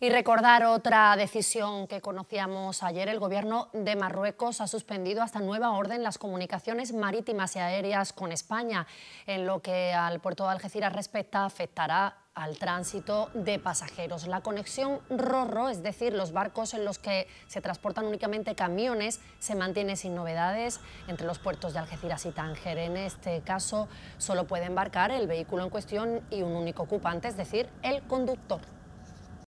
Y recordar otra decisión que conocíamos ayer, el gobierno de Marruecos ha suspendido hasta nueva orden las comunicaciones marítimas y aéreas con España, en lo que al puerto de Algeciras respecta afectará al tránsito de pasajeros. La conexión RORRO, es decir, los barcos en los que se transportan únicamente camiones, se mantiene sin novedades entre los puertos de Algeciras y Tánger. En este caso, solo puede embarcar el vehículo en cuestión y un único ocupante, es decir, el conductor.